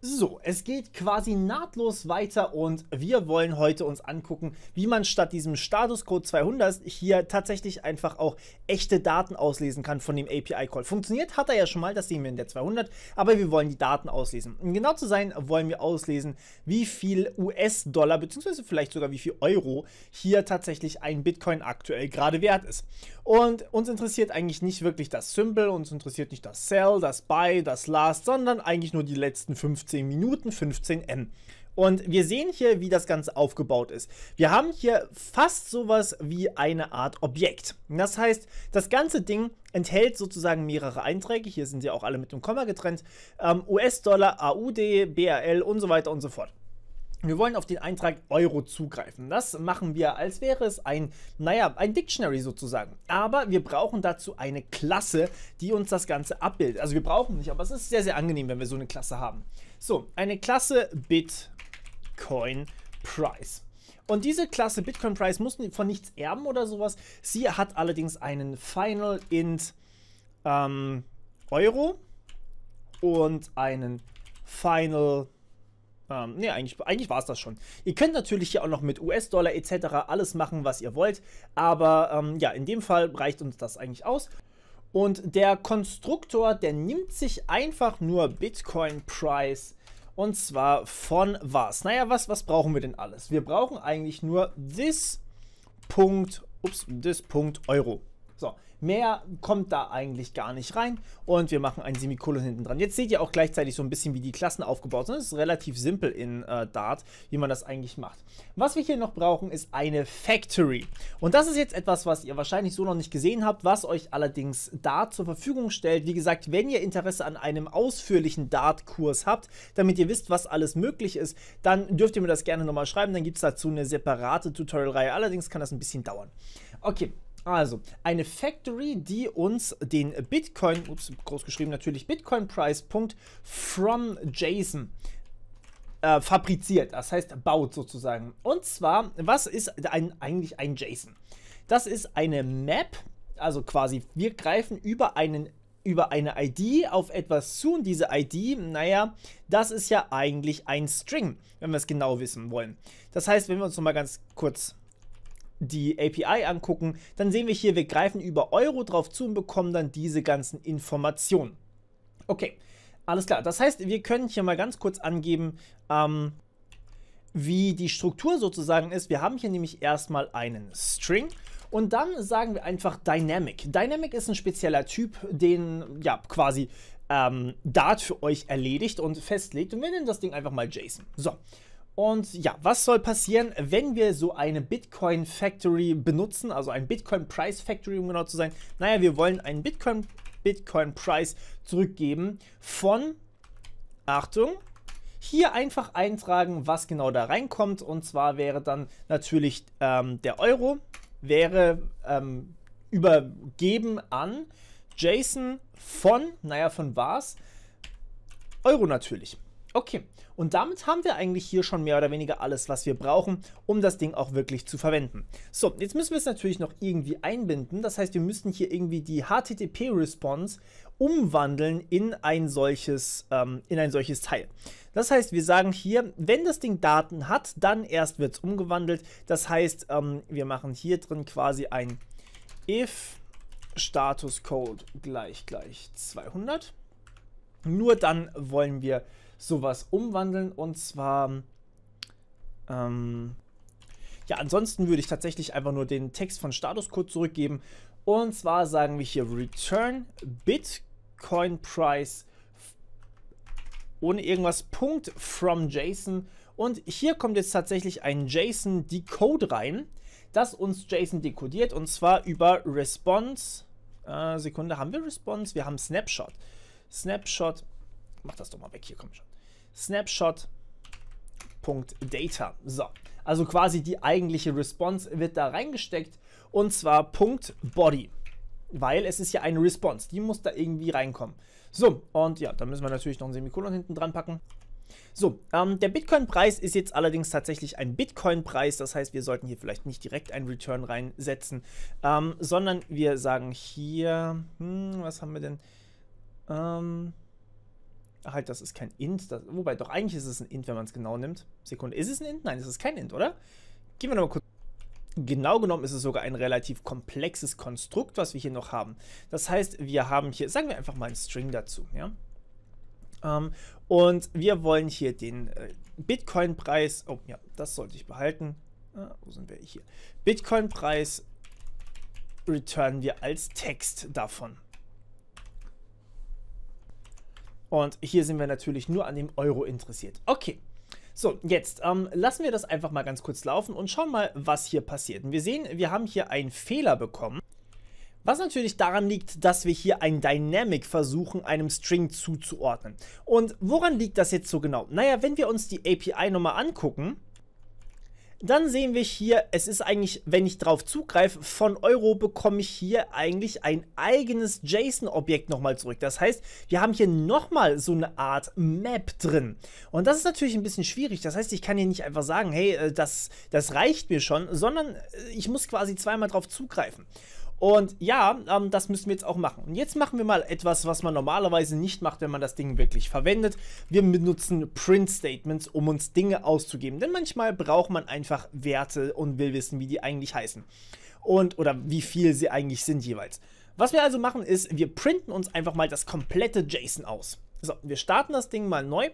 So, es geht quasi nahtlos weiter und wir wollen heute uns angucken, wie man statt diesem Status Code 200 hier tatsächlich einfach auch echte Daten auslesen kann von dem API-Call. Funktioniert hat er ja schon mal, das sehen wir in der 200, aber wir wollen die Daten auslesen. Um genau zu sein, wollen wir auslesen, wie viel US-Dollar bzw. vielleicht sogar wie viel Euro hier tatsächlich ein Bitcoin aktuell gerade wert ist. Und uns interessiert eigentlich nicht wirklich das Symbol, uns interessiert nicht das Sell, das Buy, das Last, sondern eigentlich nur die letzten fünf 15 Minuten 15 M. Und wir sehen hier, wie das Ganze aufgebaut ist. Wir haben hier fast sowas wie eine Art Objekt. Das heißt, das ganze Ding enthält sozusagen mehrere Einträge. Hier sind sie auch alle mit dem Komma getrennt. Ähm, US-Dollar, AUD, BRL und so weiter und so fort. Wir wollen auf den Eintrag Euro zugreifen. Das machen wir, als wäre es ein, naja, ein Dictionary sozusagen. Aber wir brauchen dazu eine Klasse, die uns das Ganze abbildet. Also wir brauchen nicht, aber es ist sehr, sehr angenehm, wenn wir so eine Klasse haben. So, eine Klasse Bitcoin Price. Und diese Klasse Bitcoin Price muss von nichts erben oder sowas. Sie hat allerdings einen Final Int ähm, Euro und einen Final ähm, ne, eigentlich, eigentlich war es das schon. Ihr könnt natürlich hier auch noch mit US-Dollar etc. alles machen, was ihr wollt. Aber ähm, ja, in dem Fall reicht uns das eigentlich aus. Und der Konstruktor, der nimmt sich einfach nur Bitcoin Price. Und zwar von was? Naja, was, was brauchen wir denn alles? Wir brauchen eigentlich nur this Punkt, ups, this Euro. So, mehr kommt da eigentlich gar nicht rein und wir machen ein Semikolon hinten dran. Jetzt seht ihr auch gleichzeitig so ein bisschen, wie die Klassen aufgebaut sind. Es ist relativ simpel in äh, Dart, wie man das eigentlich macht. Was wir hier noch brauchen, ist eine Factory. Und das ist jetzt etwas, was ihr wahrscheinlich so noch nicht gesehen habt, was euch allerdings Dart zur Verfügung stellt. Wie gesagt, wenn ihr Interesse an einem ausführlichen Dart-Kurs habt, damit ihr wisst, was alles möglich ist, dann dürft ihr mir das gerne nochmal schreiben. Dann gibt es dazu eine separate Tutorial-Reihe. Allerdings kann das ein bisschen dauern. Okay, also, eine Factory, die uns den Bitcoin, ups, groß geschrieben natürlich, Bitcoin Price Punkt from JSON äh, fabriziert, das heißt baut sozusagen. Und zwar, was ist ein, eigentlich ein JSON? Das ist eine Map, also quasi wir greifen über einen über eine ID auf etwas zu und diese ID, naja, das ist ja eigentlich ein String, wenn wir es genau wissen wollen. Das heißt, wenn wir uns nochmal ganz kurz die API angucken, dann sehen wir hier, wir greifen über Euro drauf zu und bekommen dann diese ganzen Informationen. Okay, alles klar. Das heißt, wir können hier mal ganz kurz angeben, ähm, wie die Struktur sozusagen ist. Wir haben hier nämlich erstmal einen String und dann sagen wir einfach Dynamic. Dynamic ist ein spezieller Typ, den ja quasi ähm, Dart für euch erledigt und festlegt und wir nennen das Ding einfach mal JSON. So, und ja, was soll passieren, wenn wir so eine Bitcoin Factory benutzen, also ein Bitcoin Price Factory, um genau zu sein? Naja, wir wollen einen Bitcoin, Bitcoin Price zurückgeben von, Achtung, hier einfach eintragen, was genau da reinkommt. Und zwar wäre dann natürlich ähm, der Euro, wäre ähm, übergeben an Jason von, naja, von was? Euro natürlich. Okay, und damit haben wir eigentlich hier schon mehr oder weniger alles, was wir brauchen, um das Ding auch wirklich zu verwenden. So, jetzt müssen wir es natürlich noch irgendwie einbinden. Das heißt, wir müssen hier irgendwie die HTTP-Response umwandeln in ein, solches, ähm, in ein solches Teil. Das heißt, wir sagen hier, wenn das Ding Daten hat, dann erst wird es umgewandelt. Das heißt, ähm, wir machen hier drin quasi ein if Status Code gleich gleich 200. Nur dann wollen wir sowas umwandeln und zwar. Ähm, ja, ansonsten würde ich tatsächlich einfach nur den Text von Statuscode zurückgeben. Und zwar sagen wir hier Return Bitcoin Price ohne irgendwas Punkt from JSON. Und hier kommt jetzt tatsächlich ein JSON Decode rein, das uns JSON dekodiert und zwar über Response. Äh, Sekunde, haben wir Response? Wir haben Snapshot. Snapshot mach das doch mal weg hier, komm schon. Snapshot.data. So, also quasi die eigentliche Response wird da reingesteckt und zwar .body, weil es ist ja eine Response, die muss da irgendwie reinkommen. So, und ja, da müssen wir natürlich noch ein Semikolon hinten dran packen. So, ähm, der Bitcoin-Preis ist jetzt allerdings tatsächlich ein Bitcoin-Preis. Das heißt, wir sollten hier vielleicht nicht direkt einen Return reinsetzen, ähm, sondern wir sagen hier, hm, was haben wir denn? Ähm, halt, das ist kein int. Das, wobei, doch eigentlich ist es ein int, wenn man es genau nimmt. Sekunde, ist es ein int? Nein, es ist kein int, oder? Gehen wir nochmal kurz. Genau genommen ist es sogar ein relativ komplexes Konstrukt, was wir hier noch haben. Das heißt, wir haben hier, sagen wir einfach mal einen String dazu, ja? Um, ähm, und wir wollen hier den äh, Bitcoin-Preis, oh ja, das sollte ich behalten. Ah, wo sind wir hier? Bitcoin-Preis returnen wir als Text davon. Und hier sind wir natürlich nur an dem Euro interessiert. Okay. So, jetzt ähm, lassen wir das einfach mal ganz kurz laufen und schauen mal, was hier passiert. Und wir sehen, wir haben hier einen Fehler bekommen. Was natürlich daran liegt, dass wir hier ein Dynamic versuchen, einem String zuzuordnen. Und woran liegt das jetzt so genau? Naja, wenn wir uns die API nochmal angucken, dann sehen wir hier, es ist eigentlich, wenn ich drauf zugreife, von Euro bekomme ich hier eigentlich ein eigenes JSON-Objekt nochmal zurück. Das heißt, wir haben hier nochmal so eine Art Map drin. Und das ist natürlich ein bisschen schwierig. Das heißt, ich kann hier nicht einfach sagen, hey, äh, das, das reicht mir schon, sondern äh, ich muss quasi zweimal drauf zugreifen. Und ja, ähm, das müssen wir jetzt auch machen. Und jetzt machen wir mal etwas, was man normalerweise nicht macht, wenn man das Ding wirklich verwendet. Wir benutzen Print-Statements, um uns Dinge auszugeben. Denn manchmal braucht man einfach Werte und will wissen, wie die eigentlich heißen. Und oder wie viel sie eigentlich sind jeweils. Was wir also machen ist, wir printen uns einfach mal das komplette JSON aus. So, wir starten das Ding mal neu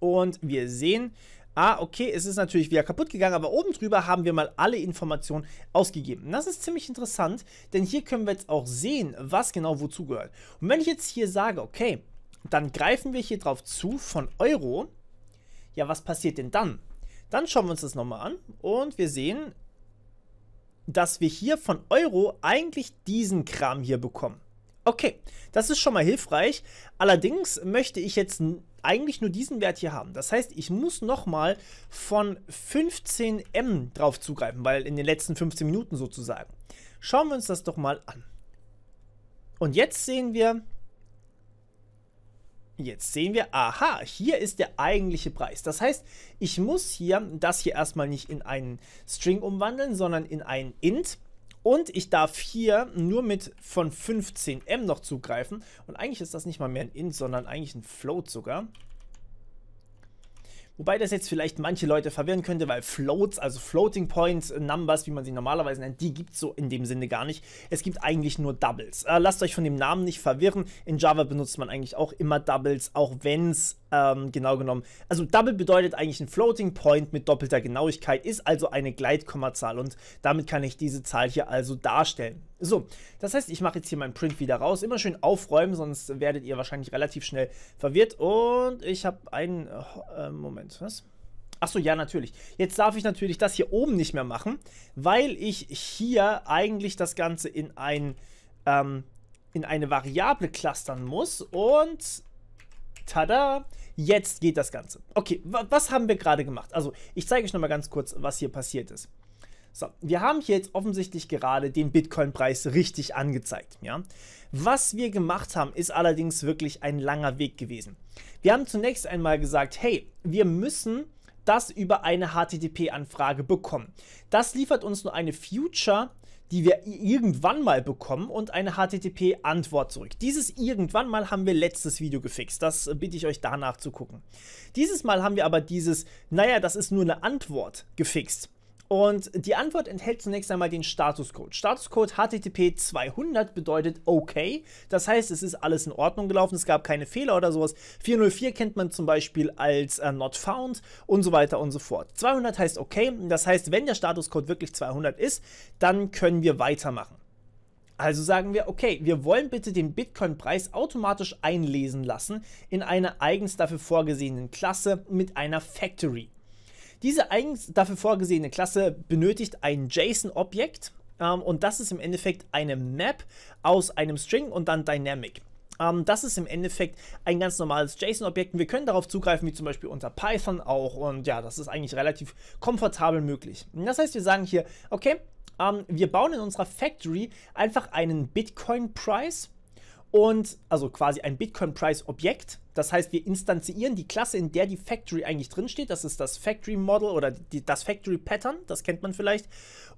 und wir sehen, ah, okay, es ist natürlich wieder kaputt gegangen, aber oben drüber haben wir mal alle Informationen ausgegeben. das ist ziemlich interessant, denn hier können wir jetzt auch sehen, was genau wozu gehört. Und wenn ich jetzt hier sage, okay, dann greifen wir hier drauf zu von Euro, ja, was passiert denn dann? Dann schauen wir uns das nochmal an und wir sehen, dass wir hier von Euro eigentlich diesen Kram hier bekommen. Okay, das ist schon mal hilfreich. Allerdings möchte ich jetzt eigentlich nur diesen Wert hier haben. Das heißt, ich muss nochmal von 15m drauf zugreifen, weil in den letzten 15 Minuten sozusagen. Schauen wir uns das doch mal an. Und jetzt sehen wir, jetzt sehen wir, aha, hier ist der eigentliche Preis. Das heißt, ich muss hier das hier erstmal nicht in einen String umwandeln, sondern in einen Int. Und ich darf hier nur mit von 15M noch zugreifen. Und eigentlich ist das nicht mal mehr ein Int, sondern eigentlich ein Float sogar. Wobei das jetzt vielleicht manche Leute verwirren könnte, weil Floats, also Floating Point äh, Numbers, wie man sie normalerweise nennt, die gibt es so in dem Sinne gar nicht. Es gibt eigentlich nur Doubles. Äh, lasst euch von dem Namen nicht verwirren. In Java benutzt man eigentlich auch immer Doubles, auch wenn es ähm, genau genommen. Also Double bedeutet eigentlich ein Floating Point mit doppelter Genauigkeit, ist also eine Gleitkommazahl und damit kann ich diese Zahl hier also darstellen. So, das heißt, ich mache jetzt hier meinen Print wieder raus. Immer schön aufräumen, sonst werdet ihr wahrscheinlich relativ schnell verwirrt. Und ich habe einen... Äh, äh Moment. Moment, was? Achso, ja, natürlich. Jetzt darf ich natürlich das hier oben nicht mehr machen, weil ich hier eigentlich das Ganze in, ein, ähm, in eine Variable clustern muss. Und tada, jetzt geht das Ganze. Okay, was haben wir gerade gemacht? Also, ich zeige euch nochmal ganz kurz, was hier passiert ist. So, wir haben hier jetzt offensichtlich gerade den Bitcoin-Preis richtig angezeigt. Ja? Was wir gemacht haben, ist allerdings wirklich ein langer Weg gewesen. Wir haben zunächst einmal gesagt, hey, wir müssen das über eine HTTP-Anfrage bekommen. Das liefert uns nur eine Future, die wir irgendwann mal bekommen und eine HTTP-Antwort zurück. Dieses irgendwann mal haben wir letztes Video gefixt. Das äh, bitte ich euch danach zu gucken. Dieses Mal haben wir aber dieses, naja, das ist nur eine Antwort gefixt. Und die Antwort enthält zunächst einmal den Statuscode. Statuscode HTTP 200 bedeutet okay. Das heißt, es ist alles in Ordnung gelaufen, es gab keine Fehler oder sowas. 404 kennt man zum Beispiel als äh, not found und so weiter und so fort. 200 heißt okay. Das heißt, wenn der Statuscode wirklich 200 ist, dann können wir weitermachen. Also sagen wir, okay, wir wollen bitte den Bitcoin-Preis automatisch einlesen lassen in einer eigens dafür vorgesehenen Klasse mit einer Factory. Diese eigens dafür vorgesehene Klasse benötigt ein JSON-Objekt ähm, und das ist im Endeffekt eine Map aus einem String und dann Dynamic. Ähm, das ist im Endeffekt ein ganz normales JSON-Objekt und wir können darauf zugreifen, wie zum Beispiel unter Python auch und ja, das ist eigentlich relativ komfortabel möglich. Und das heißt, wir sagen hier, okay, ähm, wir bauen in unserer Factory einfach einen Bitcoin-Price und also quasi ein Bitcoin-Price-Objekt das heißt, wir instanzieren die Klasse, in der die Factory eigentlich drinsteht. Das ist das Factory Model oder die, das Factory Pattern, das kennt man vielleicht.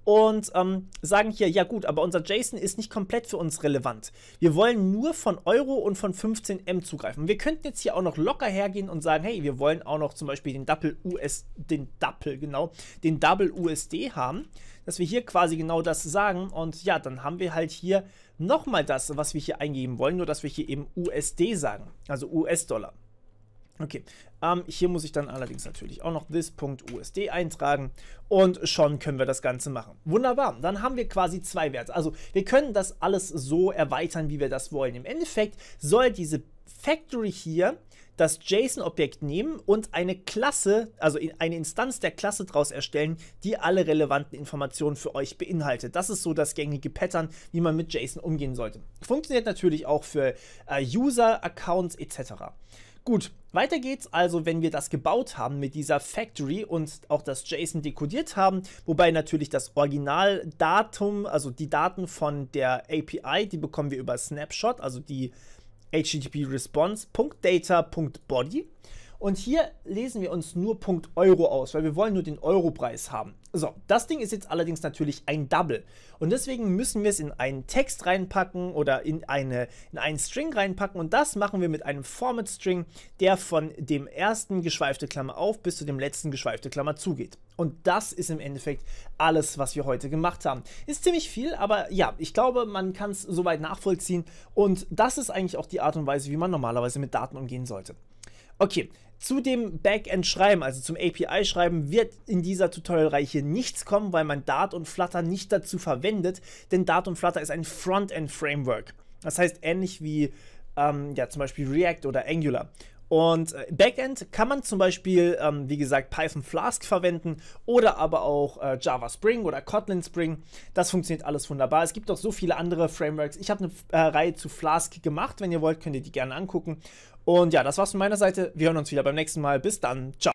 Und ähm, sagen hier, ja gut, aber unser JSON ist nicht komplett für uns relevant. Wir wollen nur von Euro und von 15M zugreifen. Wir könnten jetzt hier auch noch locker hergehen und sagen, hey, wir wollen auch noch zum Beispiel den Double US, den Double, genau, den Double USD haben dass wir hier quasi genau das sagen. Und ja, dann haben wir halt hier nochmal das, was wir hier eingeben wollen, nur dass wir hier eben USD sagen, also US-Dollar. Okay, ähm, hier muss ich dann allerdings natürlich auch noch this.usd eintragen und schon können wir das Ganze machen. Wunderbar, dann haben wir quasi zwei Werte. Also wir können das alles so erweitern, wie wir das wollen. Im Endeffekt soll diese Factory hier das JSON-Objekt nehmen und eine Klasse, also eine Instanz der Klasse daraus erstellen, die alle relevanten Informationen für euch beinhaltet. Das ist so das gängige Pattern, wie man mit JSON umgehen sollte. Funktioniert natürlich auch für äh, User, Accounts etc. Gut, weiter geht's also, wenn wir das gebaut haben mit dieser Factory und auch das JSON dekodiert haben, wobei natürlich das Originaldatum, also die Daten von der API, die bekommen wir über Snapshot, also die http-response.data.body und hier lesen wir uns nur Punkt Euro aus, weil wir wollen nur den Europreis haben. So, das Ding ist jetzt allerdings natürlich ein Double. Und deswegen müssen wir es in einen Text reinpacken oder in, eine, in einen String reinpacken. Und das machen wir mit einem Format String, der von dem ersten geschweifte Klammer auf bis zu dem letzten geschweifte Klammer zugeht. Und das ist im Endeffekt alles, was wir heute gemacht haben. Ist ziemlich viel, aber ja, ich glaube, man kann es soweit nachvollziehen. Und das ist eigentlich auch die Art und Weise, wie man normalerweise mit Daten umgehen sollte. Okay, zu dem Backend schreiben, also zum API schreiben, wird in dieser Tutorial-Reihe nichts kommen, weil man Dart und Flutter nicht dazu verwendet, denn Dart und Flutter ist ein Frontend Framework. Das heißt ähnlich wie ähm, ja, zum Beispiel React oder Angular. Und äh, Backend kann man zum Beispiel, ähm, wie gesagt, Python Flask verwenden oder aber auch äh, Java Spring oder Kotlin Spring. Das funktioniert alles wunderbar. Es gibt auch so viele andere Frameworks. Ich habe eine äh, Reihe zu Flask gemacht. Wenn ihr wollt, könnt ihr die gerne angucken. Und ja, das war's von meiner Seite. Wir hören uns wieder beim nächsten Mal. Bis dann. Ciao.